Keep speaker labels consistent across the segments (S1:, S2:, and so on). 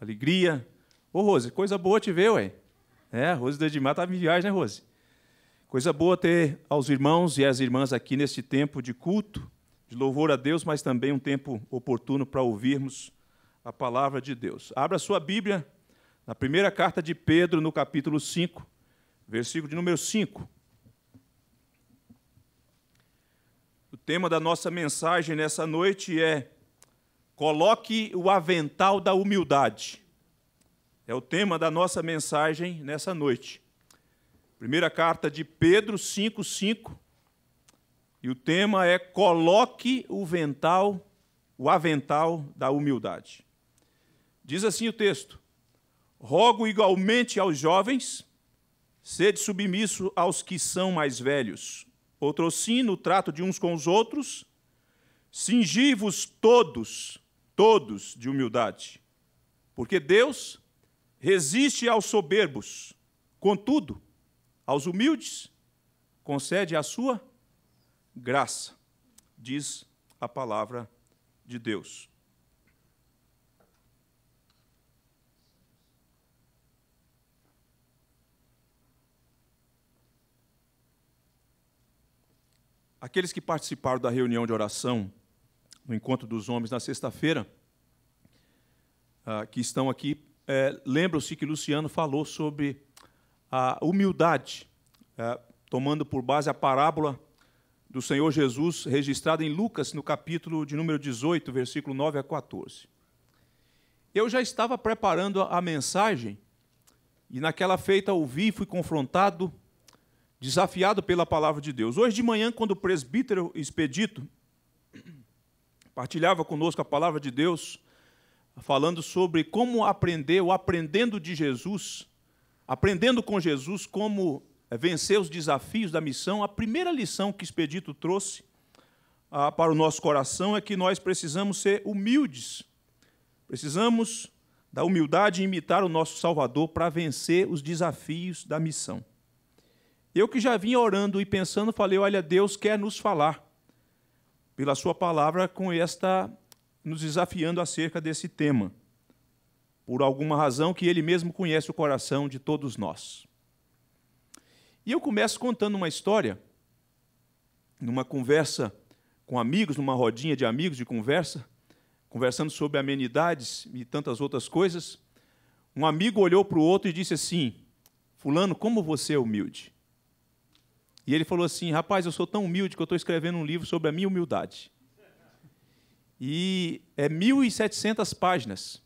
S1: alegria. Ô, Rose, coisa boa te ver, ué. É, a Rose do Edmar estava tá em viagem, né, Rose? Coisa boa ter aos irmãos e às irmãs aqui neste tempo de culto, de louvor a Deus, mas também um tempo oportuno para ouvirmos a palavra de Deus. Abra a sua Bíblia na primeira carta de Pedro, no capítulo 5, versículo de número 5. O tema da nossa mensagem nessa noite é Coloque o avental da humildade. É o tema da nossa mensagem nessa noite. Primeira carta de Pedro 5:5. E o tema é coloque o vental, o avental da humildade. Diz assim o texto: Rogo igualmente aos jovens, sede submisso aos que são mais velhos. Outrossim, no trato de uns com os outros, cingi-vos todos todos de humildade. Porque Deus resiste aos soberbos, contudo, aos humildes concede a sua graça, diz a palavra de Deus. Aqueles que participaram da reunião de oração no encontro dos homens na sexta-feira, ah, que estão aqui, é, lembram-se que Luciano falou sobre a humildade, é, tomando por base a parábola do Senhor Jesus registrada em Lucas, no capítulo de número 18, versículo 9 a 14. Eu já estava preparando a mensagem e naquela feita ouvi, fui confrontado, desafiado pela palavra de Deus. Hoje de manhã, quando o presbítero Expedito partilhava conosco a palavra de Deus, falando sobre como aprender, ou aprendendo de Jesus, aprendendo com Jesus como eh, vencer os desafios da missão, a primeira lição que Expedito trouxe ah, para o nosso coração é que nós precisamos ser humildes. Precisamos da humildade e imitar o nosso Salvador para vencer os desafios da missão. Eu que já vinha orando e pensando, falei: olha, Deus quer nos falar pela sua palavra com esta nos desafiando acerca desse tema. Por alguma razão que ele mesmo conhece o coração de todos nós. E eu começo contando uma história numa conversa com amigos, numa rodinha de amigos de conversa, conversando sobre amenidades e tantas outras coisas. Um amigo olhou para o outro e disse assim: Fulano, como você é humilde. E ele falou assim: Rapaz, eu sou tão humilde que eu estou escrevendo um livro sobre a minha humildade. E é 1.700 páginas.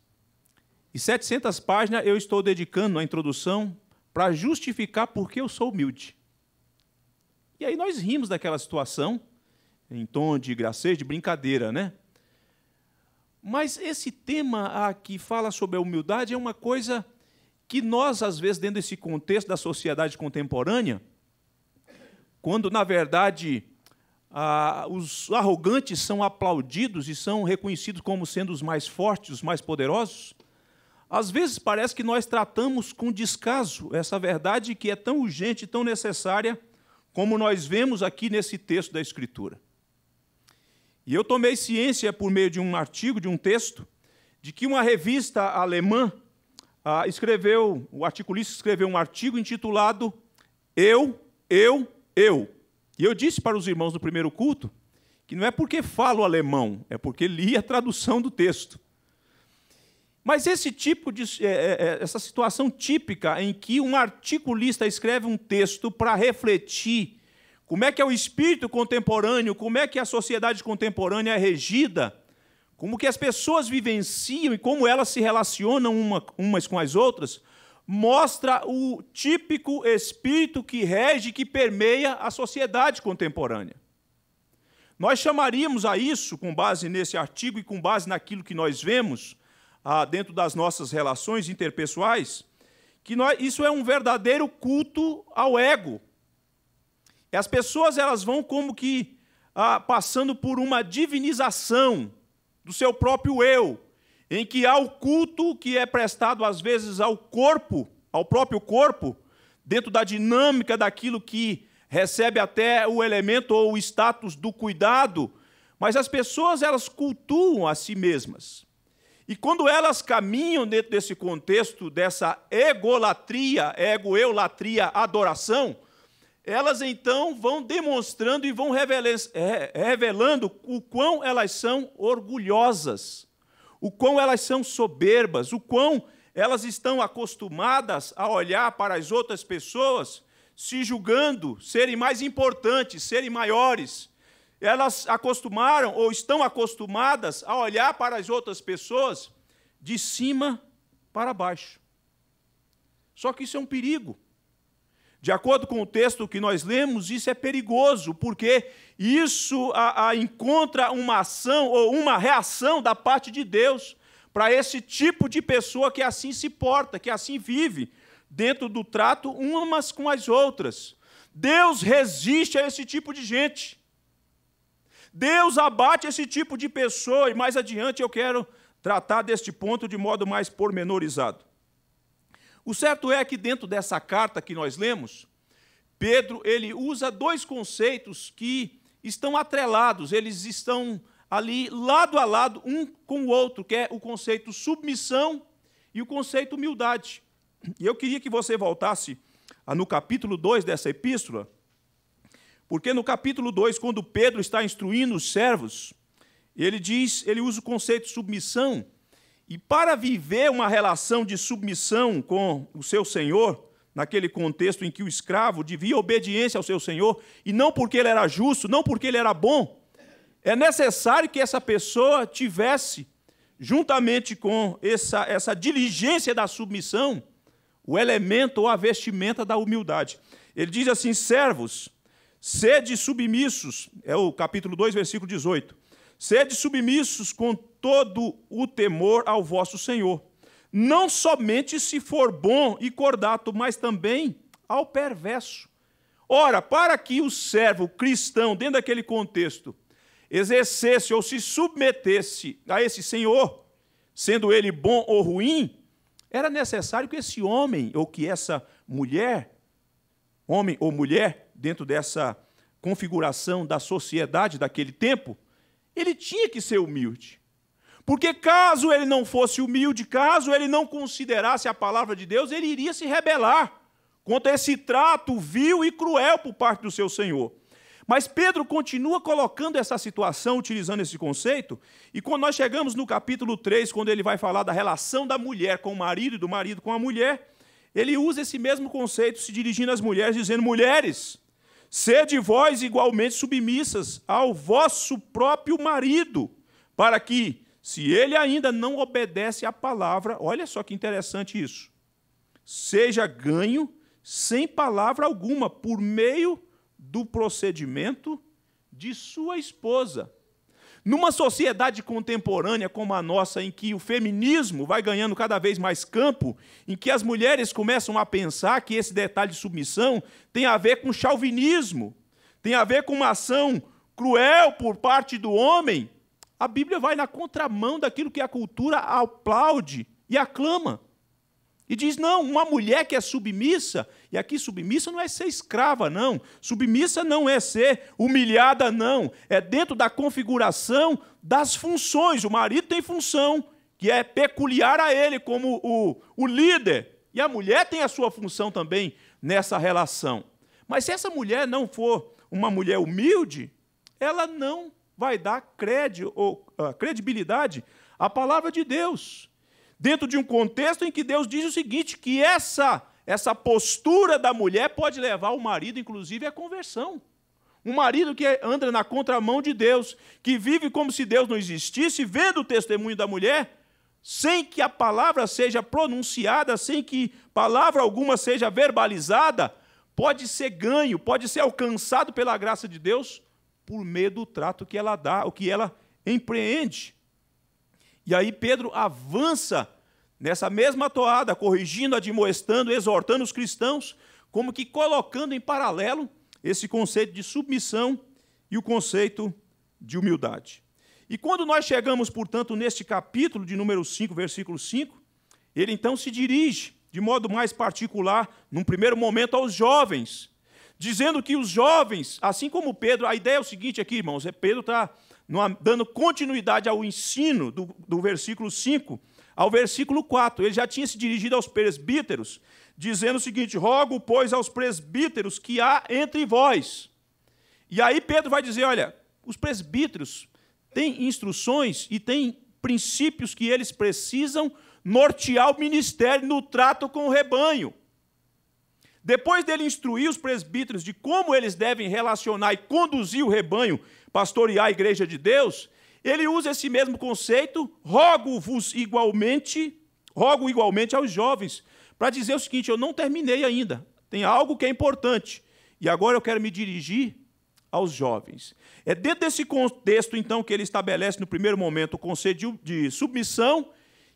S1: E 700 páginas eu estou dedicando à introdução para justificar por que eu sou humilde. E aí nós rimos daquela situação, em tom de gracejo, de brincadeira, né? Mas esse tema que fala sobre a humildade é uma coisa que nós, às vezes, dentro desse contexto da sociedade contemporânea, quando, na verdade, ah, os arrogantes são aplaudidos e são reconhecidos como sendo os mais fortes, os mais poderosos, às vezes parece que nós tratamos com descaso essa verdade que é tão urgente, tão necessária, como nós vemos aqui nesse texto da Escritura. E eu tomei ciência, por meio de um artigo, de um texto, de que uma revista alemã ah, escreveu, o articulista escreveu um artigo intitulado Eu, Eu eu. E eu disse para os irmãos do primeiro culto que não é porque falo alemão, é porque li a tradução do texto. Mas esse tipo de é, é, é, essa situação típica em que um articulista escreve um texto para refletir como é que é o espírito contemporâneo, como é que a sociedade contemporânea é regida, como que as pessoas vivenciam e como elas se relacionam uma, umas com as outras, mostra o típico espírito que rege, que permeia a sociedade contemporânea. Nós chamaríamos a isso, com base nesse artigo e com base naquilo que nós vemos ah, dentro das nossas relações interpessoais, que nós, isso é um verdadeiro culto ao ego. E as pessoas elas vão como que ah, passando por uma divinização do seu próprio eu, em que há o culto que é prestado às vezes ao corpo, ao próprio corpo, dentro da dinâmica daquilo que recebe até o elemento ou o status do cuidado, mas as pessoas elas cultuam a si mesmas. E quando elas caminham dentro desse contexto dessa egolatria, ego-eulatria, adoração, elas então vão demonstrando e vão revelando o quão elas são orgulhosas o quão elas são soberbas, o quão elas estão acostumadas a olhar para as outras pessoas, se julgando serem mais importantes, serem maiores. Elas acostumaram ou estão acostumadas a olhar para as outras pessoas de cima para baixo. Só que isso é um perigo, de acordo com o texto que nós lemos, isso é perigoso, porque isso a, a encontra uma ação ou uma reação da parte de Deus para esse tipo de pessoa que assim se porta, que assim vive, dentro do trato umas com as outras. Deus resiste a esse tipo de gente. Deus abate esse tipo de pessoa, e mais adiante eu quero tratar deste ponto de modo mais pormenorizado. O certo é que dentro dessa carta que nós lemos, Pedro ele usa dois conceitos que estão atrelados, eles estão ali lado a lado um com o outro, que é o conceito submissão e o conceito humildade. E eu queria que você voltasse no capítulo 2 dessa epístola, porque no capítulo 2, quando Pedro está instruindo os servos, ele diz, ele usa o conceito submissão, e para viver uma relação de submissão com o seu senhor, naquele contexto em que o escravo devia obediência ao seu senhor, e não porque ele era justo, não porque ele era bom, é necessário que essa pessoa tivesse, juntamente com essa, essa diligência da submissão, o elemento ou a vestimenta da humildade. Ele diz assim: servos, sede submissos, é o capítulo 2, versículo 18, sede submissos com todo o temor ao vosso Senhor, não somente se for bom e cordato, mas também ao perverso. Ora, para que o servo cristão, dentro daquele contexto, exercesse ou se submetesse a esse Senhor, sendo ele bom ou ruim, era necessário que esse homem ou que essa mulher, homem ou mulher, dentro dessa configuração da sociedade daquele tempo, ele tinha que ser humilde. Porque caso ele não fosse humilde, caso ele não considerasse a palavra de Deus, ele iria se rebelar contra esse trato vil e cruel por parte do seu Senhor. Mas Pedro continua colocando essa situação, utilizando esse conceito, e quando nós chegamos no capítulo 3, quando ele vai falar da relação da mulher com o marido e do marido com a mulher, ele usa esse mesmo conceito se dirigindo às mulheres, dizendo: Mulheres, sede vós igualmente submissas ao vosso próprio marido, para que se ele ainda não obedece à palavra, olha só que interessante isso. Seja ganho sem palavra alguma, por meio do procedimento de sua esposa. Numa sociedade contemporânea como a nossa, em que o feminismo vai ganhando cada vez mais campo, em que as mulheres começam a pensar que esse detalhe de submissão tem a ver com chauvinismo, tem a ver com uma ação cruel por parte do homem, a Bíblia vai na contramão daquilo que a cultura aplaude e aclama. E diz: não, uma mulher que é submissa, e aqui submissa não é ser escrava, não. Submissa não é ser humilhada, não. É dentro da configuração das funções. O marido tem função, que é peculiar a ele como o, o líder. E a mulher tem a sua função também nessa relação. Mas se essa mulher não for uma mulher humilde, ela não vai dar crédito, ou, uh, credibilidade à palavra de Deus. Dentro de um contexto em que Deus diz o seguinte: que essa, essa postura da mulher pode levar o marido, inclusive, à conversão. Um marido que anda na contramão de Deus, que vive como se Deus não existisse, vendo o testemunho da mulher, sem que a palavra seja pronunciada, sem que palavra alguma seja verbalizada, pode ser ganho, pode ser alcançado pela graça de Deus por meio do trato que ela dá, o que ela empreende. E aí Pedro avança nessa mesma toada, corrigindo, admoestando, exortando os cristãos, como que colocando em paralelo esse conceito de submissão e o conceito de humildade. E quando nós chegamos, portanto, neste capítulo de número 5, versículo 5, ele então se dirige de modo mais particular, num primeiro momento, aos jovens, dizendo que os jovens, assim como Pedro, a ideia é o seguinte aqui, irmãos, é Pedro está dando continuidade ao ensino do, do versículo 5 ao versículo 4. Ele já tinha se dirigido aos presbíteros, dizendo o seguinte: Rogo, pois, aos presbíteros que há entre vós. E aí Pedro vai dizer: Olha, os presbíteros têm instruções e têm princípios que eles precisam nortear o ministério no trato com o rebanho. Depois dele instruir os presbíteros de como eles devem relacionar e conduzir o rebanho, pastorear a igreja de Deus, ele usa esse mesmo conceito, rogo-vos igualmente, rogo igualmente aos jovens, para dizer o seguinte: eu não terminei ainda, tem algo que é importante, e agora eu quero me dirigir aos jovens. É dentro desse contexto, então, que ele estabelece no primeiro momento o conceito de submissão,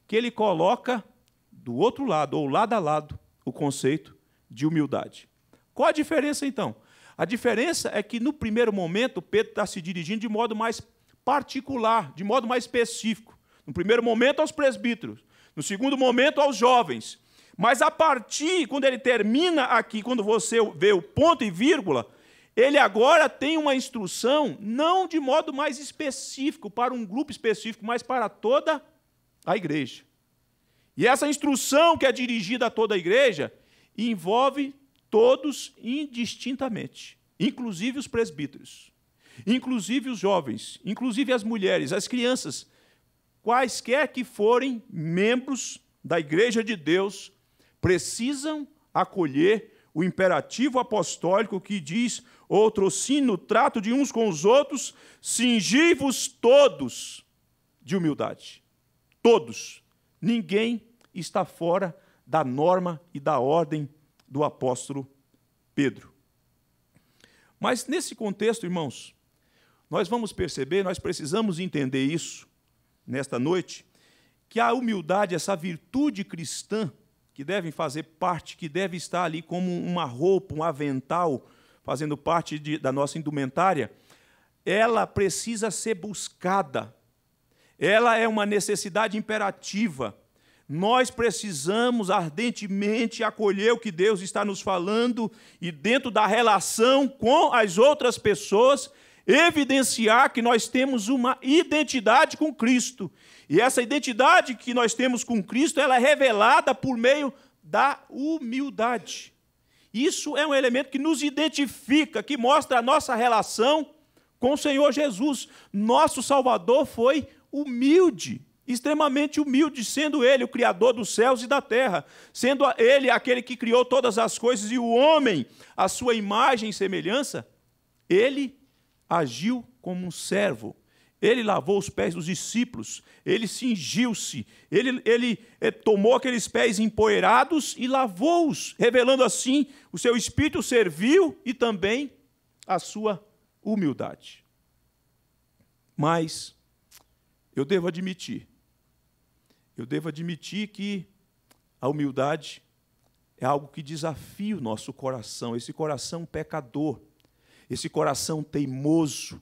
S1: que ele coloca do outro lado, ou lado a lado, o conceito de humildade. Qual a diferença então? A diferença é que no primeiro momento Pedro está se dirigindo de modo mais particular, de modo mais específico. No primeiro momento aos presbíteros, no segundo momento aos jovens. Mas a partir, quando ele termina aqui, quando você vê o ponto e vírgula, ele agora tem uma instrução, não de modo mais específico, para um grupo específico, mas para toda a igreja. E essa instrução que é dirigida a toda a igreja, e envolve todos indistintamente, inclusive os presbíteros, inclusive os jovens, inclusive as mulheres, as crianças, quaisquer que forem membros da Igreja de Deus, precisam acolher o imperativo apostólico que diz: outrocin no trato de uns com os outros, cingi-vos todos de humildade. Todos. Ninguém está fora da norma e da ordem do apóstolo Pedro. Mas nesse contexto, irmãos, nós vamos perceber, nós precisamos entender isso nesta noite, que a humildade, essa virtude cristã, que deve fazer parte, que deve estar ali como uma roupa, um avental, fazendo parte de, da nossa indumentária, ela precisa ser buscada. Ela é uma necessidade imperativa nós precisamos ardentemente acolher o que Deus está nos falando e, dentro da relação com as outras pessoas, evidenciar que nós temos uma identidade com Cristo. E essa identidade que nós temos com Cristo, ela é revelada por meio da humildade. Isso é um elemento que nos identifica, que mostra a nossa relação com o Senhor Jesus. Nosso Salvador foi humilde extremamente humilde, sendo ele o criador dos céus e da terra, sendo ele aquele que criou todas as coisas e o homem, a sua imagem e semelhança, ele agiu como um servo. Ele lavou os pés dos discípulos, ele cingiu-se, ele, ele eh, tomou aqueles pés empoeirados e lavou-os, revelando assim o seu espírito servil e também a sua humildade. Mas eu devo admitir eu devo admitir que a humildade é algo que desafia o nosso coração, esse coração pecador, esse coração teimoso,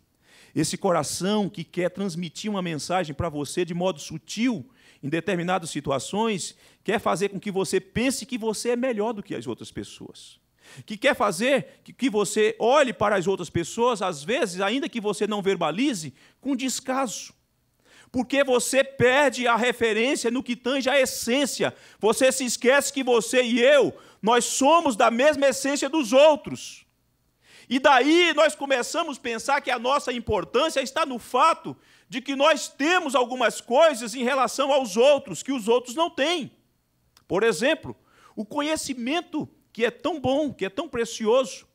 S1: esse coração que quer transmitir uma mensagem para você de modo sutil, em determinadas situações, quer fazer com que você pense que você é melhor do que as outras pessoas. Que quer fazer que você olhe para as outras pessoas, às vezes, ainda que você não verbalize, com descaso porque você perde a referência no que tange a essência. Você se esquece que você e eu, nós somos da mesma essência dos outros. E daí nós começamos a pensar que a nossa importância está no fato de que nós temos algumas coisas em relação aos outros que os outros não têm. Por exemplo, o conhecimento que é tão bom, que é tão precioso,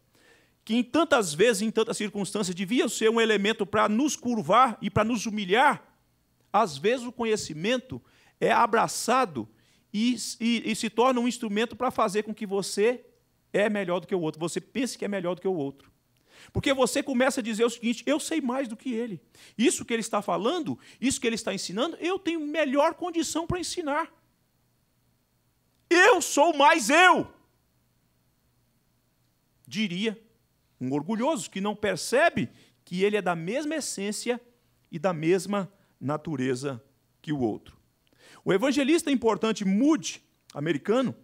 S1: que em tantas vezes, em tantas circunstâncias, devia ser um elemento para nos curvar e para nos humilhar, às vezes o conhecimento é abraçado e, e, e se torna um instrumento para fazer com que você é melhor do que o outro, você pense que é melhor do que o outro. Porque você começa a dizer o seguinte: eu sei mais do que ele. Isso que ele está falando, isso que ele está ensinando, eu tenho melhor condição para ensinar. Eu sou mais eu. Diria um orgulhoso que não percebe que ele é da mesma essência e da mesma natureza que o outro. O evangelista importante Moody, americano,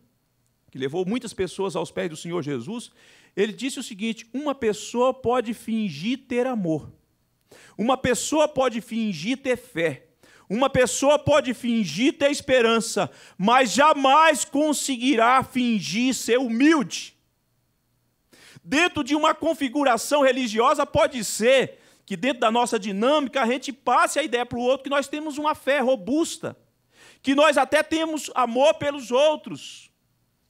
S1: que levou muitas pessoas aos pés do Senhor Jesus, ele disse o seguinte: uma pessoa pode fingir ter amor, uma pessoa pode fingir ter fé, uma pessoa pode fingir ter esperança, mas jamais conseguirá fingir ser humilde. Dentro de uma configuração religiosa, pode ser que dentro da nossa dinâmica a gente passe a ideia para o outro que nós temos uma fé robusta, que nós até temos amor pelos outros.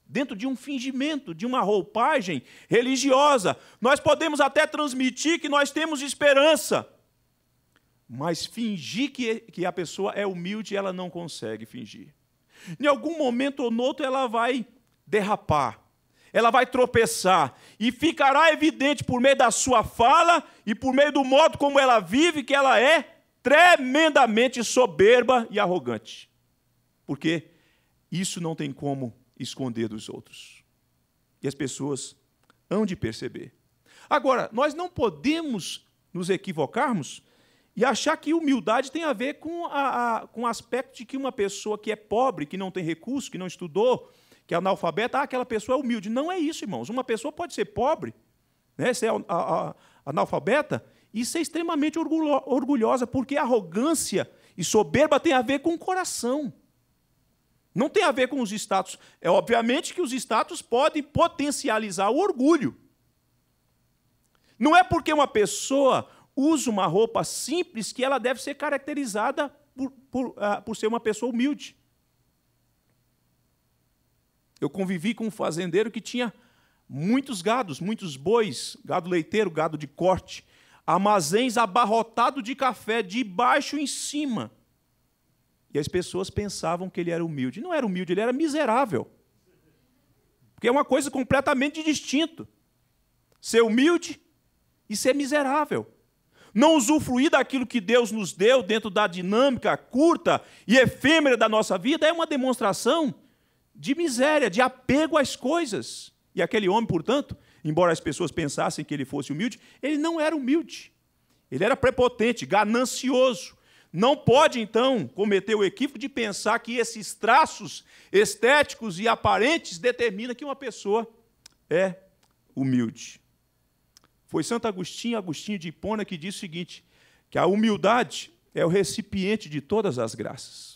S1: Dentro de um fingimento, de uma roupagem religiosa, nós podemos até transmitir que nós temos esperança, mas fingir que, que a pessoa é humilde, ela não consegue fingir. Em algum momento ou noutro, ela vai derrapar, ela vai tropeçar. E ficará evidente por meio da sua fala e por meio do modo como ela vive que ela é tremendamente soberba e arrogante. Porque isso não tem como esconder dos outros. E as pessoas hão de perceber. Agora, nós não podemos nos equivocarmos e achar que humildade tem a ver com, a, a, com o aspecto de que uma pessoa que é pobre, que não tem recurso, que não estudou, que é analfabeta, ah, aquela pessoa é humilde. Não é isso, irmãos. Uma pessoa pode ser pobre, né, ser analfabeta, e ser extremamente orgulhosa, porque arrogância e soberba tem a ver com o coração. Não tem a ver com os status. É obviamente que os status podem potencializar o orgulho. Não é porque uma pessoa usa uma roupa simples que ela deve ser caracterizada por, por, uh, por ser uma pessoa humilde. Eu convivi com um fazendeiro que tinha muitos gados, muitos bois, gado leiteiro, gado de corte, armazéns abarrotados de café de baixo em cima. E as pessoas pensavam que ele era humilde. Não era humilde, ele era miserável. Porque é uma coisa completamente distinta. Ser humilde e ser miserável. Não usufruir daquilo que Deus nos deu dentro da dinâmica curta e efêmera da nossa vida é uma demonstração de miséria, de apego às coisas. E aquele homem, portanto, embora as pessoas pensassem que ele fosse humilde, ele não era humilde. Ele era prepotente, ganancioso. Não pode, então, cometer o equívoco de pensar que esses traços estéticos e aparentes determinam que uma pessoa é humilde. Foi Santo Agostinho, Agostinho de Hipona, que disse o seguinte: que a humildade é o recipiente de todas as graças.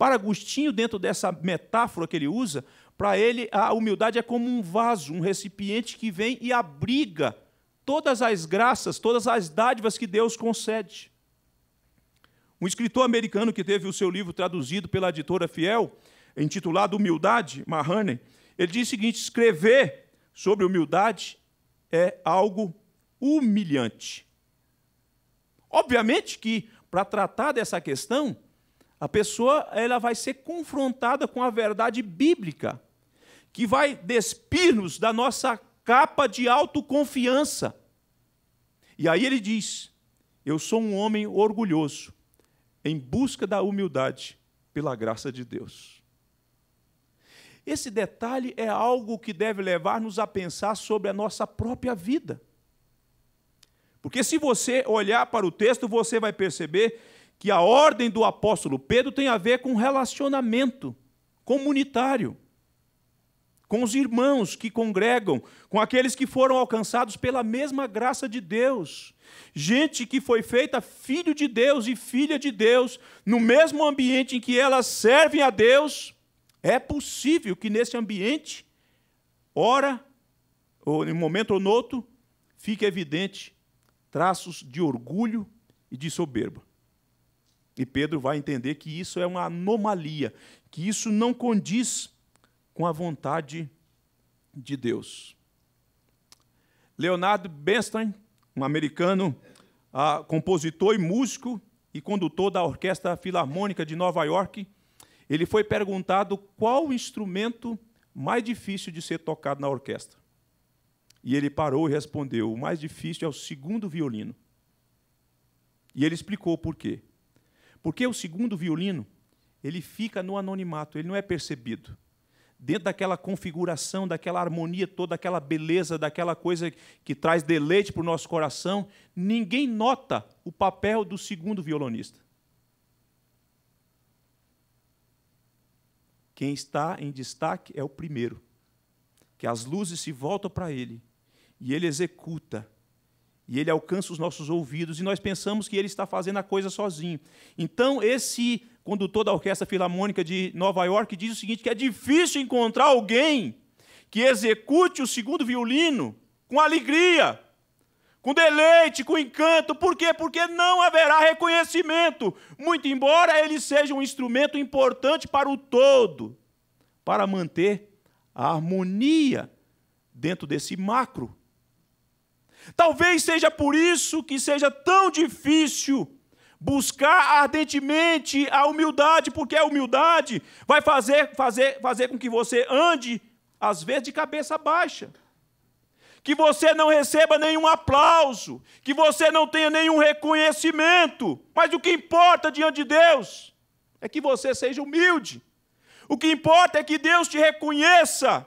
S1: Para Agostinho, dentro dessa metáfora que ele usa, para ele a humildade é como um vaso, um recipiente que vem e abriga todas as graças, todas as dádivas que Deus concede. Um escritor americano que teve o seu livro traduzido pela editora Fiel, intitulado Humildade, Mahoney, ele diz o seguinte: escrever sobre humildade é algo humilhante. Obviamente que, para tratar dessa questão, a pessoa ela vai ser confrontada com a verdade bíblica, que vai despir-nos da nossa capa de autoconfiança. E aí ele diz: Eu sou um homem orgulhoso, em busca da humildade, pela graça de Deus. Esse detalhe é algo que deve levar-nos a pensar sobre a nossa própria vida. Porque se você olhar para o texto, você vai perceber que a ordem do apóstolo Pedro tem a ver com relacionamento comunitário com os irmãos que congregam, com aqueles que foram alcançados pela mesma graça de Deus. Gente que foi feita filho de Deus e filha de Deus, no mesmo ambiente em que elas servem a Deus, é possível que nesse ambiente, ora, ou em um momento ou noutro, fique evidente traços de orgulho e de soberba. E Pedro vai entender que isso é uma anomalia, que isso não condiz com a vontade de Deus. Leonardo Bernstein, um americano, ah, compositor e músico e condutor da Orquestra Filarmônica de Nova York, ele foi perguntado qual o instrumento mais difícil de ser tocado na orquestra. E ele parou e respondeu: o mais difícil é o segundo violino. E ele explicou por quê. Porque o segundo violino, ele fica no anonimato, ele não é percebido. Dentro daquela configuração, daquela harmonia toda, daquela beleza, daquela coisa que traz deleite para o nosso coração, ninguém nota o papel do segundo violonista. Quem está em destaque é o primeiro, que as luzes se voltam para ele e ele executa e ele alcança os nossos ouvidos e nós pensamos que ele está fazendo a coisa sozinho. Então, esse condutor da Orquestra Filarmônica de Nova York diz o seguinte: que é difícil encontrar alguém que execute o segundo violino com alegria, com deleite, com encanto. Por quê? Porque não haverá reconhecimento, muito embora ele seja um instrumento importante para o todo, para manter a harmonia dentro desse macro Talvez seja por isso que seja tão difícil buscar ardentemente a humildade, porque a humildade vai fazer, fazer, fazer com que você ande, às vezes, de cabeça baixa. Que você não receba nenhum aplauso, que você não tenha nenhum reconhecimento, mas o que importa diante de Deus é que você seja humilde. O que importa é que Deus te reconheça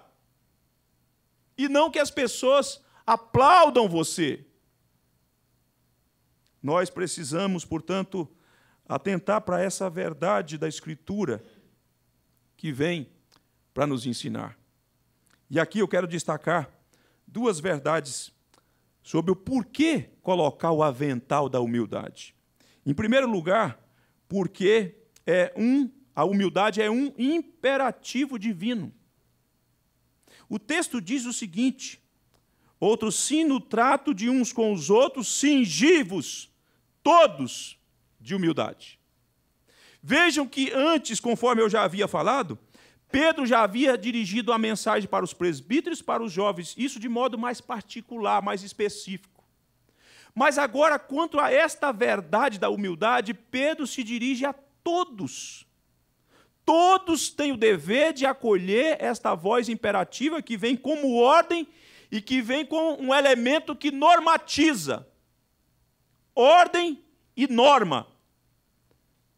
S1: e não que as pessoas aplaudam você. Nós precisamos, portanto, atentar para essa verdade da Escritura que vem para nos ensinar. E aqui eu quero destacar duas verdades sobre o porquê colocar o avental da humildade. Em primeiro lugar, porque é um, a humildade é um imperativo divino. O texto diz o seguinte: Outros sim no trato de uns com os outros, cingivos todos de humildade. Vejam que antes, conforme eu já havia falado, Pedro já havia dirigido a mensagem para os presbíteros, para os jovens, isso de modo mais particular, mais específico. Mas agora, quanto a esta verdade da humildade, Pedro se dirige a todos. Todos têm o dever de acolher esta voz imperativa que vem como ordem e que vem com um elemento que normatiza ordem e norma.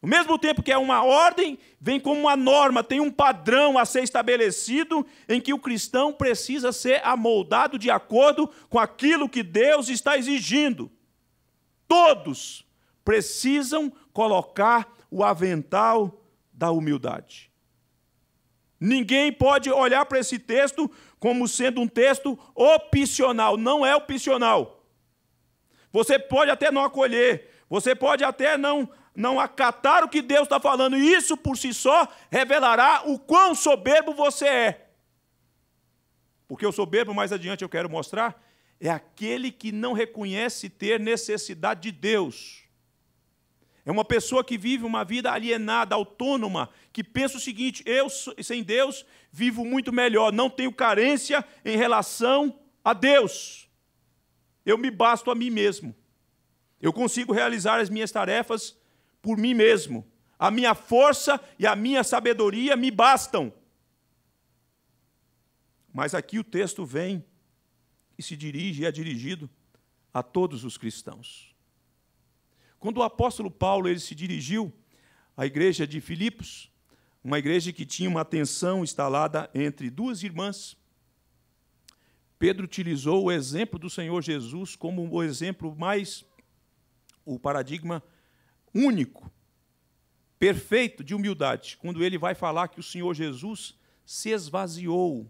S1: Ao mesmo tempo que é uma ordem, vem como uma norma, tem um padrão a ser estabelecido em que o cristão precisa ser amoldado de acordo com aquilo que Deus está exigindo. Todos precisam colocar o avental da humildade. Ninguém pode olhar para esse texto como sendo um texto opcional. Não é opcional. Você pode até não acolher, você pode até não, não acatar o que Deus está falando, e isso por si só revelará o quão soberbo você é. Porque o soberbo, mais adiante eu quero mostrar, é aquele que não reconhece ter necessidade de Deus. É uma pessoa que vive uma vida alienada, autônoma, que pensa o seguinte: eu sem Deus vivo muito melhor, não tenho carência em relação a Deus. Eu me basto a mim mesmo. Eu consigo realizar as minhas tarefas por mim mesmo. A minha força e a minha sabedoria me bastam. Mas aqui o texto vem e se dirige, e é dirigido a todos os cristãos. Quando o apóstolo Paulo ele se dirigiu à igreja de Filipos, uma igreja que tinha uma tensão instalada entre duas irmãs, Pedro utilizou o exemplo do Senhor Jesus como o exemplo mais, o paradigma único, perfeito de humildade, quando ele vai falar que o Senhor Jesus se esvaziou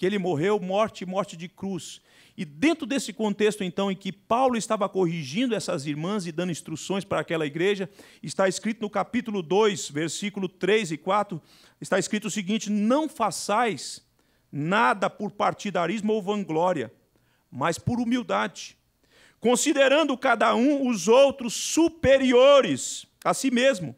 S1: que ele morreu morte, morte de cruz. E dentro desse contexto, então, em que Paulo estava corrigindo essas irmãs e dando instruções para aquela igreja, está escrito no capítulo 2, versículo 3 e 4, está escrito o seguinte: Não façais nada por partidarismo ou vanglória, mas por humildade, considerando cada um os outros superiores a si mesmo.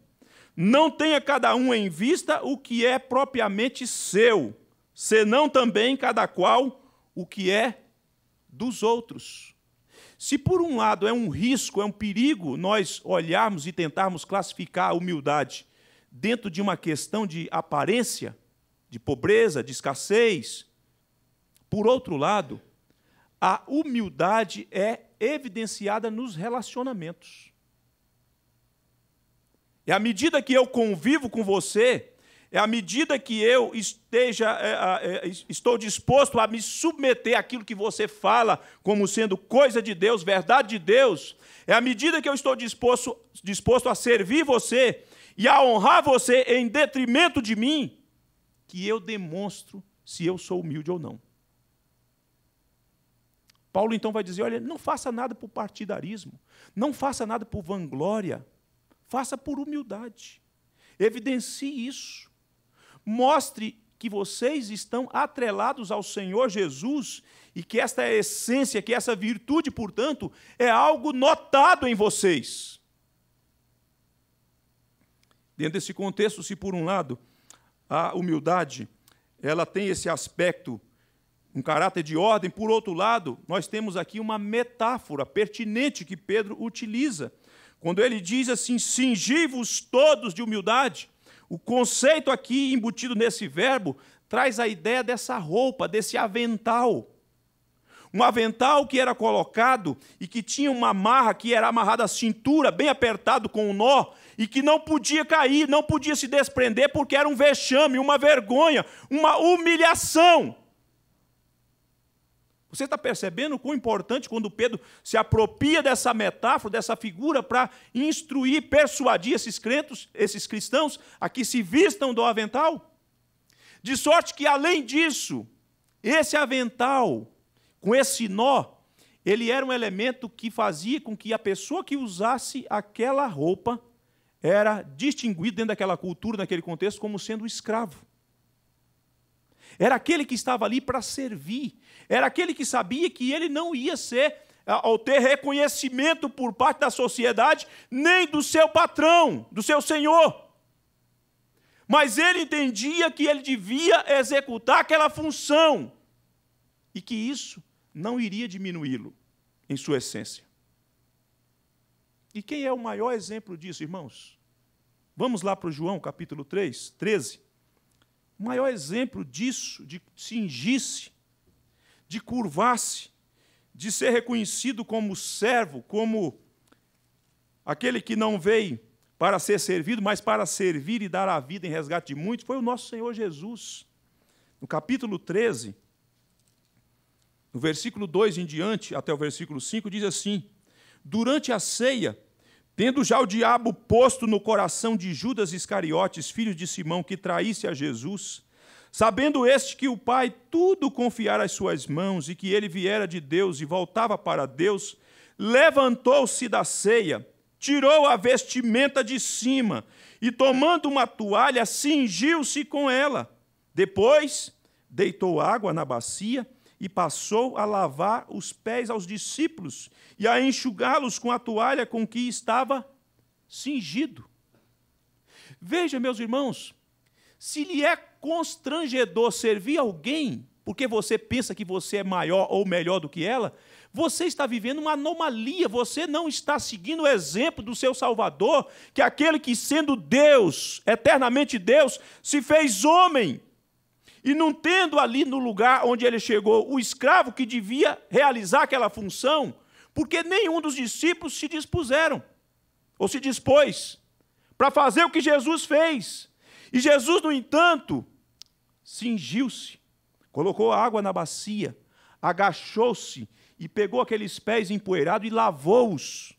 S1: Não tenha cada um em vista o que é propriamente seu senão também cada qual o que é dos outros. Se por um lado é um risco, é um perigo nós olharmos e tentarmos classificar a humildade dentro de uma questão de aparência, de pobreza, de escassez, por outro lado, a humildade é evidenciada nos relacionamentos. E à medida que eu convivo com você, é à medida que eu esteja, é, é, estou disposto a me submeter àquilo que você fala como sendo coisa de Deus, verdade de Deus, é à medida que eu estou disposto, disposto a servir você e a honrar você em detrimento de mim, que eu demonstro se eu sou humilde ou não. Paulo então vai dizer: olha, não faça nada por partidarismo, não faça nada por vanglória, faça por humildade. Evidencie isso. Mostre que vocês estão atrelados ao Senhor Jesus e que esta essência, que essa virtude, portanto, é algo notado em vocês. Dentro desse contexto, se por um lado a humildade ela tem esse aspecto, um caráter de ordem, por outro lado, nós temos aqui uma metáfora pertinente que Pedro utiliza. Quando ele diz assim: "Cingi-vos todos de humildade", o conceito aqui embutido nesse verbo traz a ideia dessa roupa, desse avental. Um avental que era colocado e que tinha uma marra que era amarrada à cintura, bem apertado com um nó, e que não podia cair, não podia se desprender, porque era um vexame, uma vergonha, uma humilhação. Você está percebendo o quão importante quando Pedro se apropria dessa metáfora, dessa figura, para instruir, persuadir esses crentes, esses cristãos, a que se vistam do avental? De sorte que, além disso, esse avental, com esse nó, ele era um elemento que fazia com que a pessoa que usasse aquela roupa era distinguida dentro daquela cultura, naquele contexto, como sendo escravo. Era aquele que estava ali para servir. Era aquele que sabia que ele não ia ser ah, ao ter reconhecimento por parte da sociedade, nem do seu patrão, do seu senhor. Mas ele entendia que ele devia executar aquela função e que isso não iria diminuí-lo em sua essência. E quem é o maior exemplo disso, irmãos? Vamos lá para o João capítulo 3, 13. O maior exemplo disso, de cingir-se, de curvar-se, de ser reconhecido como servo, como aquele que não veio para ser servido, mas para servir e dar a vida em resgate de muitos, foi o nosso Senhor Jesus. No capítulo 13, no versículo 2 em diante, até o versículo 5, diz assim: Durante a ceia, Tendo já o diabo posto no coração de Judas Iscariotes, filho de Simão, que traísse a Jesus, sabendo este que o Pai tudo confiara às suas mãos e que ele viera de Deus e voltava para Deus, levantou-se da ceia, tirou a vestimenta de cima e, tomando uma toalha, cingiu-se com ela. Depois, deitou água na bacia e passou a lavar os pés aos discípulos e a enxugá-los com a toalha com que estava cingido. Veja, meus irmãos, se lhe é constrangedor servir alguém porque você pensa que você é maior ou melhor do que ela, você está vivendo uma anomalia, você não está seguindo o exemplo do seu Salvador, que é aquele que, sendo Deus, eternamente Deus, se fez homem e não tendo ali no lugar onde ele chegou o escravo que devia realizar aquela função, porque nenhum dos discípulos se dispuseram, ou se dispôs, para fazer o que Jesus fez. E Jesus, no entanto, cingiu-se, colocou a água na bacia, agachou-se e pegou aqueles pés empoeirados e lavou-os,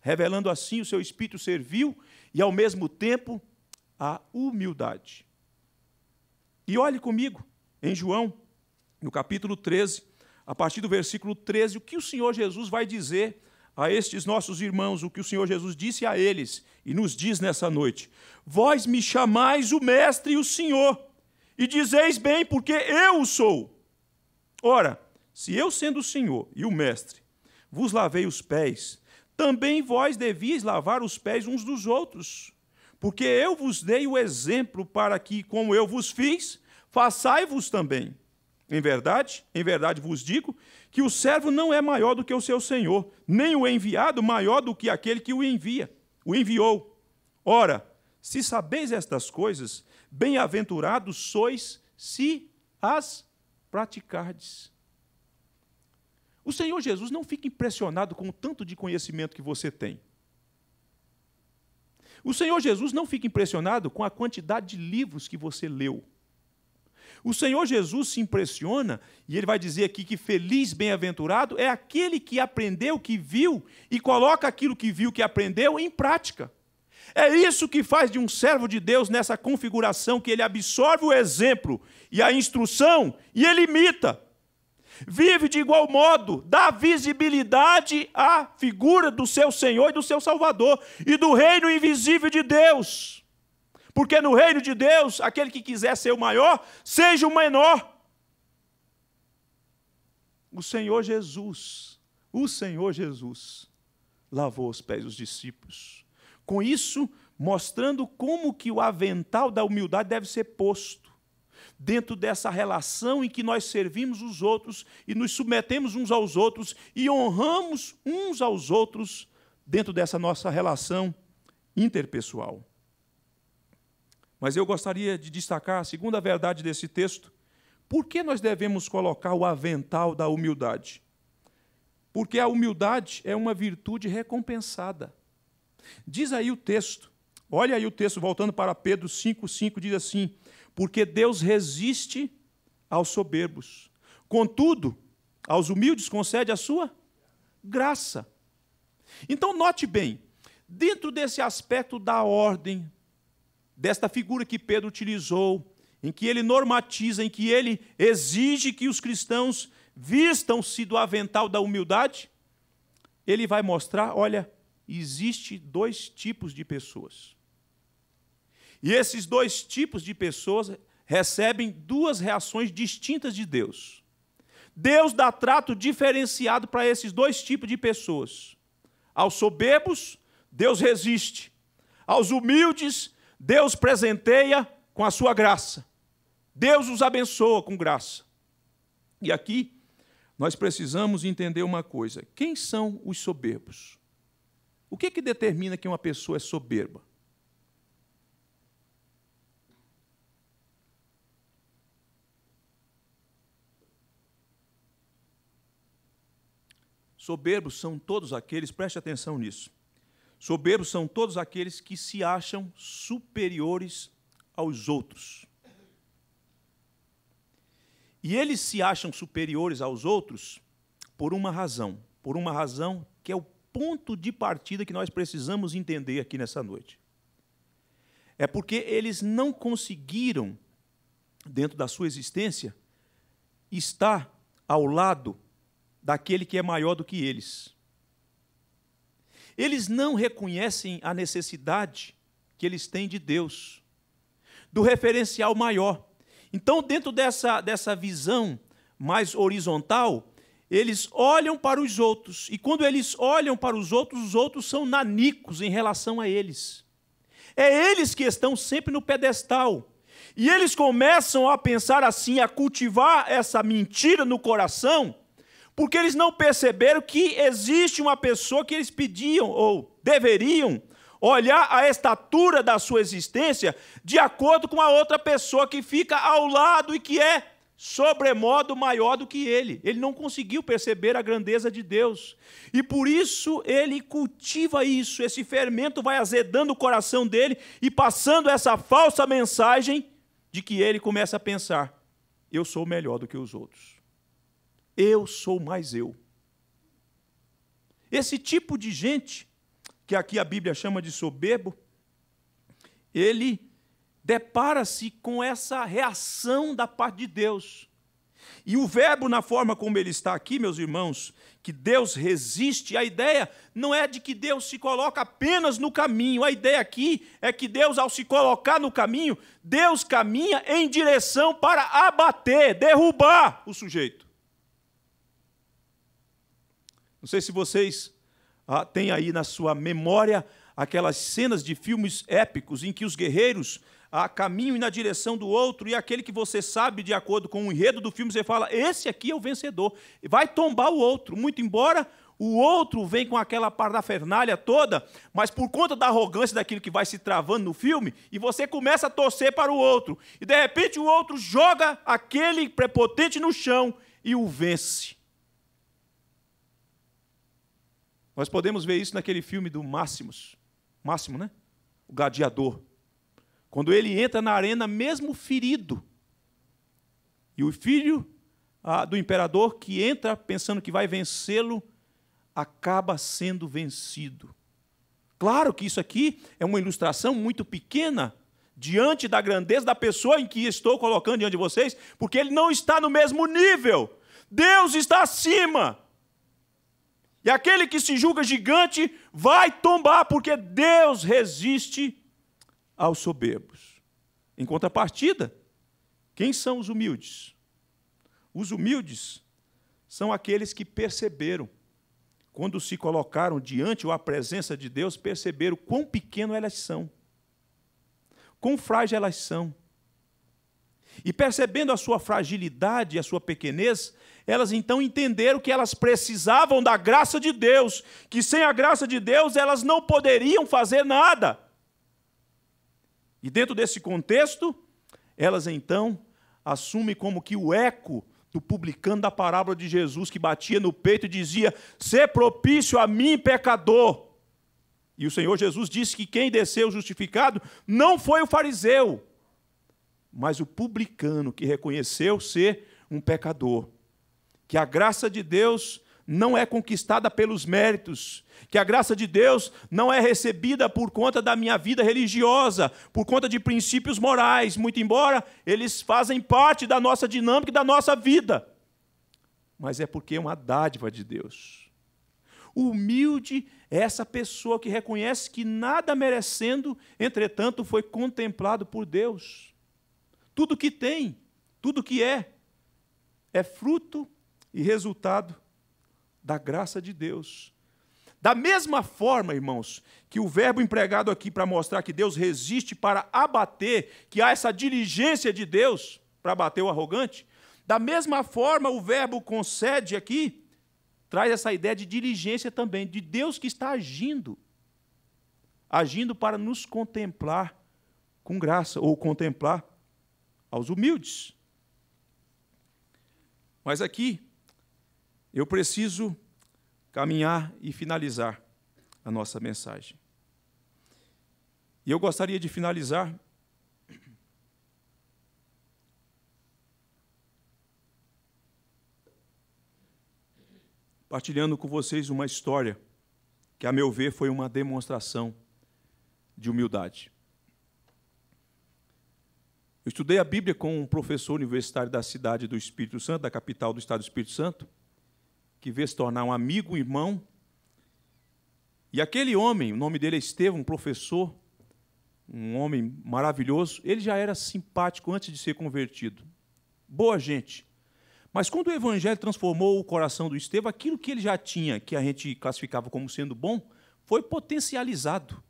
S1: revelando assim o seu espírito servil e, ao mesmo tempo, a humildade. E olhe comigo em João, no capítulo 13, a partir do versículo 13, o que o Senhor Jesus vai dizer a estes nossos irmãos, o que o Senhor Jesus disse a eles e nos diz nessa noite: Vós me chamais o Mestre e o Senhor, e dizeis bem, porque eu o sou. Ora, se eu sendo o Senhor e o Mestre, vos lavei os pés, também vós devias lavar os pés uns dos outros. Porque eu vos dei o exemplo para que, como eu vos fiz, façai-vos também. Em verdade, em verdade vos digo que o servo não é maior do que o seu senhor, nem o enviado maior do que aquele que o envia, o enviou. Ora, se sabeis estas coisas, bem-aventurados sois se as praticardes. O Senhor Jesus não fica impressionado com o tanto de conhecimento que você tem. O Senhor Jesus não fica impressionado com a quantidade de livros que você leu. O Senhor Jesus se impressiona e ele vai dizer aqui que feliz, bem-aventurado é aquele que aprendeu, que viu e coloca aquilo que viu, que aprendeu em prática. É isso que faz de um servo de Deus nessa configuração que ele absorve o exemplo e a instrução e ele imita. Vive de igual modo, dá visibilidade à figura do seu Senhor e do seu Salvador e do reino invisível de Deus. Porque no reino de Deus, aquele que quiser ser o maior, seja o menor. O Senhor Jesus, o Senhor Jesus lavou os pés dos discípulos. Com isso, mostrando como que o avental da humildade deve ser posto dentro dessa relação em que nós servimos os outros e nos submetemos uns aos outros e honramos uns aos outros dentro dessa nossa relação interpessoal. Mas eu gostaria de destacar a segunda verdade desse texto. Por que nós devemos colocar o avental da humildade? Porque a humildade é uma virtude recompensada. Diz aí o texto. Olha aí o texto, voltando para Pedro 5,5, diz assim: porque Deus resiste aos soberbos. Contudo, aos humildes concede a sua graça. Então, note bem, dentro desse aspecto da ordem, desta figura que Pedro utilizou, em que ele normatiza, em que ele exige que os cristãos vistam-se do avental da humildade, ele vai mostrar, olha, existe dois tipos de pessoas. E esses dois tipos de pessoas recebem duas reações distintas de Deus. Deus dá trato diferenciado para esses dois tipos de pessoas. Aos soberbos, Deus resiste. Aos humildes, Deus presenteia com a sua graça. Deus os abençoa com graça. E aqui nós precisamos entender uma coisa: quem são os soberbos? O que, que determina que uma pessoa é soberba? Soberbos são todos aqueles, preste atenção nisso. Soberbos são todos aqueles que se acham superiores aos outros. E eles se acham superiores aos outros por uma razão, por uma razão que é o ponto de partida que nós precisamos entender aqui nessa noite. É porque eles não conseguiram, dentro da sua existência, estar ao lado daquele que é maior do que eles. Eles não reconhecem a necessidade que eles têm de Deus, do referencial maior. Então, dentro dessa, dessa visão mais horizontal, eles olham para os outros, e quando eles olham para os outros, os outros são nanicos em relação a eles. É eles que estão sempre no pedestal. E eles começam a pensar assim, a cultivar essa mentira no coração, porque eles não perceberam que existe uma pessoa que eles pediam ou deveriam olhar a estatura da sua existência de acordo com a outra pessoa que fica ao lado e que é sobremodo maior do que ele. Ele não conseguiu perceber a grandeza de Deus. E por isso ele cultiva isso, esse fermento vai azedando o coração dele e passando essa falsa mensagem de que ele começa a pensar: eu sou melhor do que os outros. Eu sou mais eu. Esse tipo de gente, que aqui a Bíblia chama de soberbo, ele depara-se com essa reação da parte de Deus. E o verbo, na forma como ele está aqui, meus irmãos, que Deus resiste, a ideia não é de que Deus se coloca apenas no caminho, a ideia aqui é que Deus, ao se colocar no caminho, Deus caminha em direção para abater, derrubar o sujeito. Não sei se vocês ah, têm aí na sua memória aquelas cenas de filmes épicos em que os guerreiros ah, caminham na direção do outro e aquele que você sabe, de acordo com o enredo do filme, você fala: esse aqui é o vencedor. E vai tombar o outro, muito embora o outro vem com aquela parafernália toda, mas por conta da arrogância daquilo que vai se travando no filme, e você começa a torcer para o outro. E de repente o outro joga aquele prepotente no chão e o vence. Nós podemos ver isso naquele filme do Máximos. Máximo, né? O gladiador. Quando ele entra na arena, mesmo ferido, e o filho ah, do imperador, que entra pensando que vai vencê-lo, acaba sendo vencido. Claro que isso aqui é uma ilustração muito pequena diante da grandeza da pessoa em que estou colocando diante de vocês, porque ele não está no mesmo nível. Deus está acima. E aquele que se julga gigante vai tombar, porque Deus resiste aos soberbos. Em contrapartida, quem são os humildes? Os humildes são aqueles que perceberam, quando se colocaram diante ou à presença de Deus, perceberam quão pequeno elas são, quão frágil elas são e percebendo a sua fragilidade e a sua pequenez, elas então entenderam que elas precisavam da graça de Deus, que sem a graça de Deus elas não poderiam fazer nada. E dentro desse contexto, elas então assumem como que o eco do publicano da parábola de Jesus que batia no peito e dizia: "Se propício a mim, pecador". E o Senhor Jesus disse que quem desceu justificado não foi o fariseu, mas o publicano que reconheceu ser um pecador. Que a graça de Deus não é conquistada pelos méritos, que a graça de Deus não é recebida por conta da minha vida religiosa, por conta de princípios morais, muito embora eles fazem parte da nossa dinâmica e da nossa vida, mas é porque é uma dádiva de Deus. humilde é essa pessoa que reconhece que nada merecendo, entretanto, foi contemplado por Deus. Tudo que tem, tudo que é, é fruto e resultado da graça de Deus. Da mesma forma, irmãos, que o verbo empregado aqui para mostrar que Deus resiste para abater, que há essa diligência de Deus para abater o arrogante, da mesma forma o verbo concede aqui traz essa ideia de diligência também, de Deus que está agindo, agindo para nos contemplar com graça ou contemplar aos humildes. Mas aqui eu preciso caminhar e finalizar a nossa mensagem. E eu gostaria de finalizar partilhando com vocês uma história que, a meu ver, foi uma demonstração de humildade. Eu estudei a Bíblia com um professor universitário da cidade do Espírito Santo, da capital do estado do Espírito Santo, que veio se tornar um amigo, um irmão. E aquele homem, o nome dele é Estevam, um professor, um homem maravilhoso, ele já era simpático antes de ser convertido. Boa gente. Mas quando o evangelho transformou o coração do Estevam, aquilo que ele já tinha, que a gente classificava como sendo bom, foi potencializado.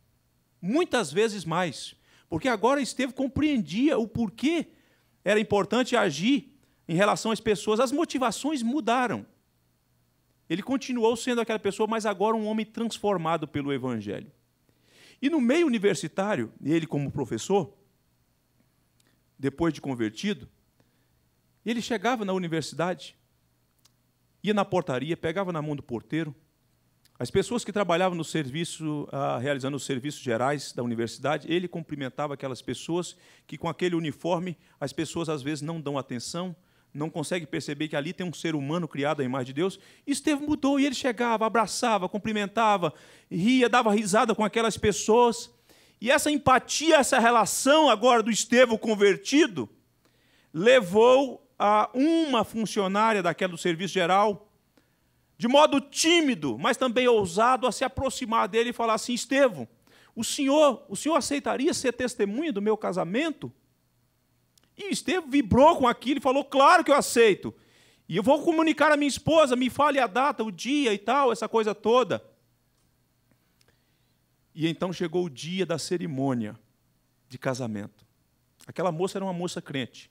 S1: Muitas vezes mais. Porque agora Estevão compreendia o porquê era importante agir em relação às pessoas. As motivações mudaram. Ele continuou sendo aquela pessoa, mas agora um homem transformado pelo Evangelho. E no meio universitário, ele como professor, depois de convertido, ele chegava na universidade, ia na portaria, pegava na mão do porteiro, as pessoas que trabalhavam no serviço, ah, realizando os serviços gerais da universidade, ele cumprimentava aquelas pessoas que, com aquele uniforme, as pessoas às vezes não dão atenção, não conseguem perceber que ali tem um ser humano criado à imagem de Deus. Estevão mudou e ele chegava, abraçava, cumprimentava, ria, dava risada com aquelas pessoas. E essa empatia, essa relação agora do Estevão convertido, levou a uma funcionária daquela do serviço geral de modo tímido, mas também ousado, a se aproximar dele e falar assim: Estevão, o senhor, o senhor aceitaria ser testemunha do meu casamento? E Estevão vibrou com aquilo e falou: Claro que eu aceito. E eu vou comunicar à minha esposa, me fale a data, o dia e tal, essa coisa toda. E então chegou o dia da cerimônia de casamento. Aquela moça era uma moça crente.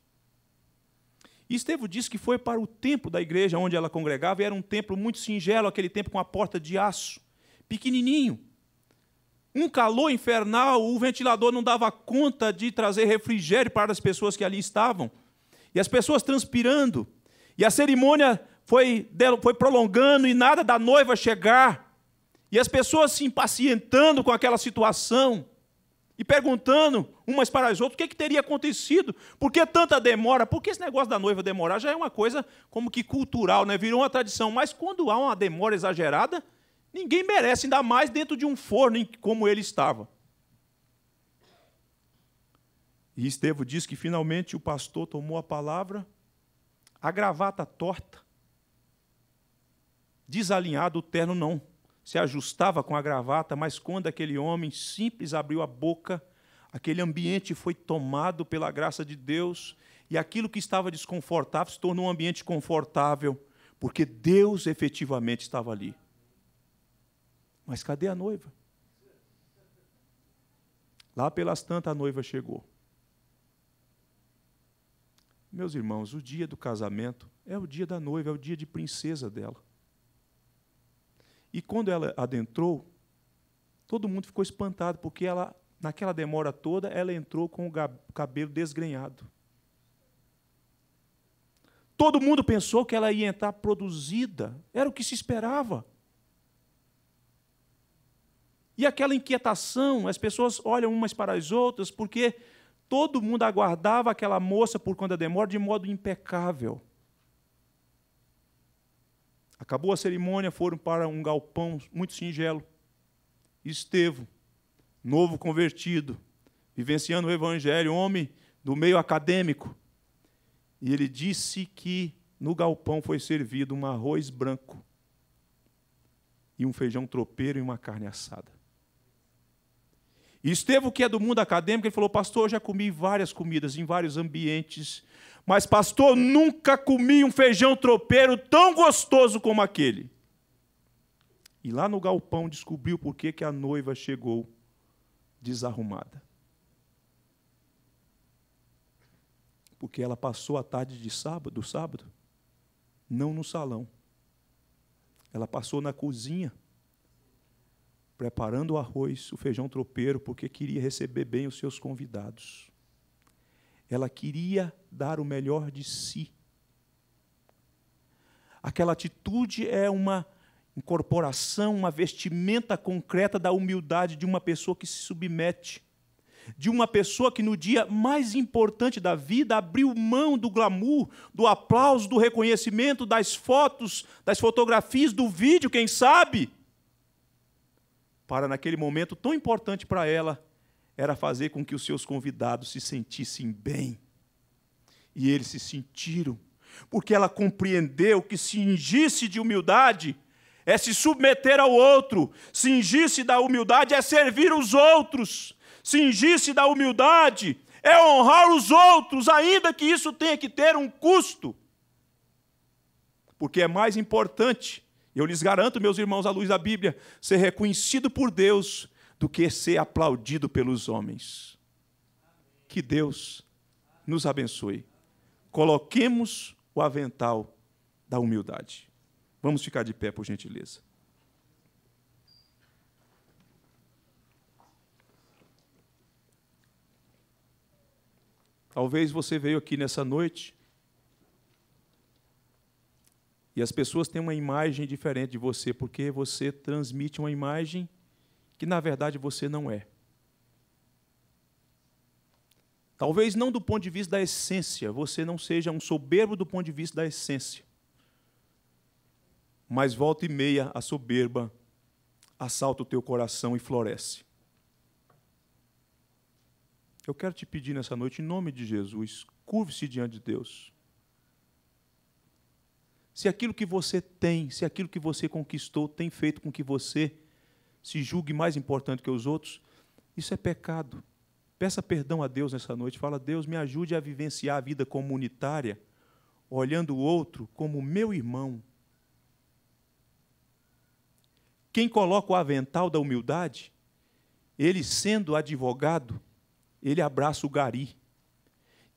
S1: E Estevão disse que foi para o templo da igreja onde ela congregava, e era um templo muito singelo, aquele templo com a porta de aço, pequenininho. Um calor infernal, o ventilador não dava conta de trazer refrigério para as pessoas que ali estavam. E as pessoas transpirando. E a cerimônia foi, foi prolongando e nada da noiva chegar. E as pessoas se impacientando com aquela situação e perguntando umas para as outras o que, é que teria acontecido, por que tanta demora, porque esse negócio da noiva demorar já é uma coisa como que cultural, né? virou uma tradição, mas quando há uma demora exagerada, ninguém merece, ainda mais dentro de um forno como ele estava. E Estevão diz que finalmente o pastor tomou a palavra, a gravata torta, desalinhado, o terno não se ajustava com a gravata, mas quando aquele homem simples abriu a boca, aquele ambiente foi tomado pela graça de Deus e aquilo que estava desconfortável se tornou um ambiente confortável, porque Deus efetivamente estava ali. Mas cadê a noiva? Lá pelas tantas a noiva chegou. Meus irmãos, o dia do casamento é o dia da noiva, é o dia de princesa dela. E quando ela adentrou, todo mundo ficou espantado, porque ela, naquela demora toda, ela entrou com o cabelo desgrenhado. Todo mundo pensou que ela ia entrar produzida, era o que se esperava. E aquela inquietação, as pessoas olham umas para as outras, porque todo mundo aguardava aquela moça por conta da demora de modo impecável. Acabou a cerimônia, foram para um galpão muito singelo. Estevo, novo convertido, vivenciando o evangelho, homem do meio acadêmico. E ele disse que no galpão foi servido um arroz branco e um feijão tropeiro e uma carne assada. E Estevão, que é do mundo acadêmico, ele falou: Pastor, eu já comi várias comidas em vários ambientes, mas, pastor, nunca comi um feijão tropeiro tão gostoso como aquele. E lá no galpão descobriu por que, que a noiva chegou desarrumada. Porque ela passou a tarde de sábado, do sábado, não no salão. Ela passou na cozinha preparando o arroz, o feijão tropeiro, porque queria receber bem os seus convidados. Ela queria dar o melhor de si. Aquela atitude é uma incorporação, uma vestimenta concreta da humildade de uma pessoa que se submete, de uma pessoa que no dia mais importante da vida abriu mão do glamour, do aplauso, do reconhecimento, das fotos, das fotografias, do vídeo, quem sabe, para, naquele momento tão importante para ela, era fazer com que os seus convidados se sentissem bem. E eles se sentiram, porque ela compreendeu que se ingisse de humildade é se submeter ao outro, se ingisse da humildade é servir os outros, se ingisse da humildade é honrar os outros, ainda que isso tenha que ter um custo. Porque é mais importante eu lhes garanto, meus irmãos, à luz da Bíblia, ser reconhecido por Deus do que ser aplaudido pelos homens. Que Deus nos abençoe. Coloquemos o avental da humildade. Vamos ficar de pé, por gentileza. Talvez você veio aqui nessa noite e as pessoas têm uma imagem diferente de você, porque você transmite uma imagem que, na verdade, você não é. Talvez não do ponto de vista da essência, você não seja um soberbo do ponto de vista da essência. Mas volta e meia a soberba assalta o teu coração e floresce. Eu quero te pedir nessa noite, em nome de Jesus, curve-se diante de Deus se aquilo que você tem, se aquilo que você conquistou tem feito com que você se julgue mais importante que os outros, isso é pecado. Peça perdão a Deus nessa noite. Fala, Deus, me ajude a vivenciar a vida comunitária, olhando o outro como meu irmão. Quem coloca o avental da humildade, ele sendo advogado, ele abraça o gari.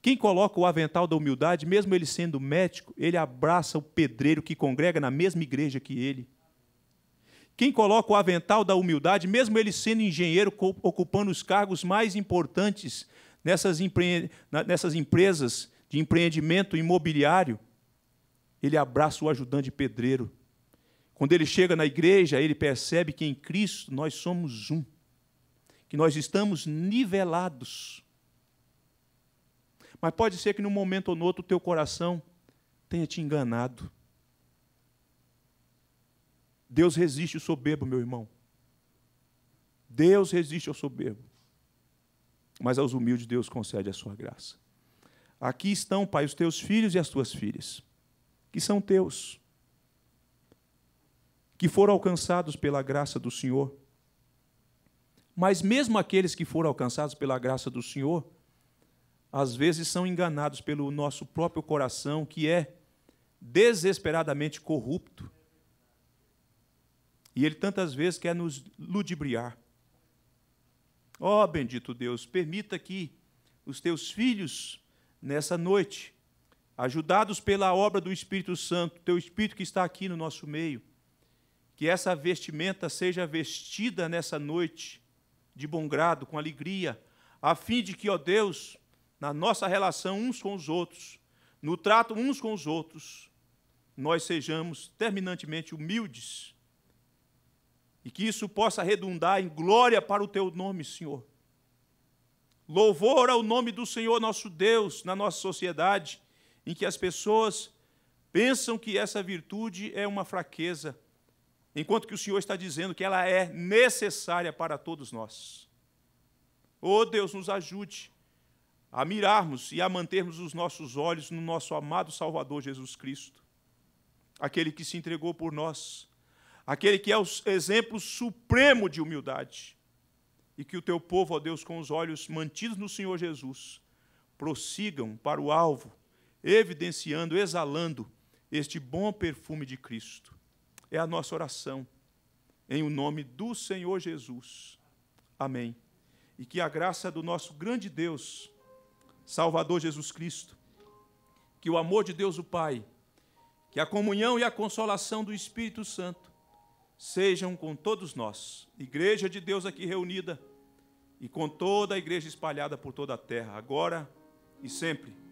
S1: Quem coloca o avental da humildade, mesmo ele sendo médico, ele abraça o pedreiro que congrega na mesma igreja que ele. Quem coloca o avental da humildade, mesmo ele sendo engenheiro, ocupando os cargos mais importantes nessas, empre... nessas empresas de empreendimento imobiliário, ele abraça o ajudante pedreiro. Quando ele chega na igreja, ele percebe que em Cristo nós somos um, que nós estamos nivelados. Mas pode ser que num momento ou no outro o teu coração tenha te enganado. Deus resiste ao soberbo, meu irmão. Deus resiste ao soberbo. Mas aos humildes Deus concede a sua graça. Aqui estão, Pai, os teus filhos e as tuas filhas, que são teus, que foram alcançados pela graça do Senhor. Mas mesmo aqueles que foram alcançados pela graça do Senhor, às vezes são enganados pelo nosso próprio coração, que é desesperadamente corrupto. E ele tantas vezes quer nos ludibriar. Ó oh, bendito Deus, permita que os teus filhos, nessa noite, ajudados pela obra do Espírito Santo, teu Espírito que está aqui no nosso meio, que essa vestimenta seja vestida nessa noite de bom grado, com alegria, a fim de que, ó Deus, na nossa relação uns com os outros, no trato uns com os outros, nós sejamos terminantemente humildes e que isso possa redundar em glória para o teu nome, Senhor. Louvor ao nome do Senhor nosso Deus na nossa sociedade, em que as pessoas pensam que essa virtude é uma fraqueza, enquanto que o Senhor está dizendo que ela é necessária para todos nós. Oh Deus, nos ajude a mirarmos e a mantermos os nossos olhos no nosso amado Salvador Jesus Cristo, aquele que se entregou por nós, aquele que é o exemplo supremo de humildade, e que o teu povo, ó Deus, com os olhos mantidos no Senhor Jesus, prossigam para o alvo, evidenciando, exalando este bom perfume de Cristo. É a nossa oração, em o nome do Senhor Jesus. Amém. E que a graça do nosso grande Deus, Salvador Jesus Cristo. Que o amor de Deus o Pai, que a comunhão e a consolação do Espírito Santo sejam com todos nós, Igreja de Deus aqui reunida, e com toda a igreja espalhada por toda a terra, agora e sempre.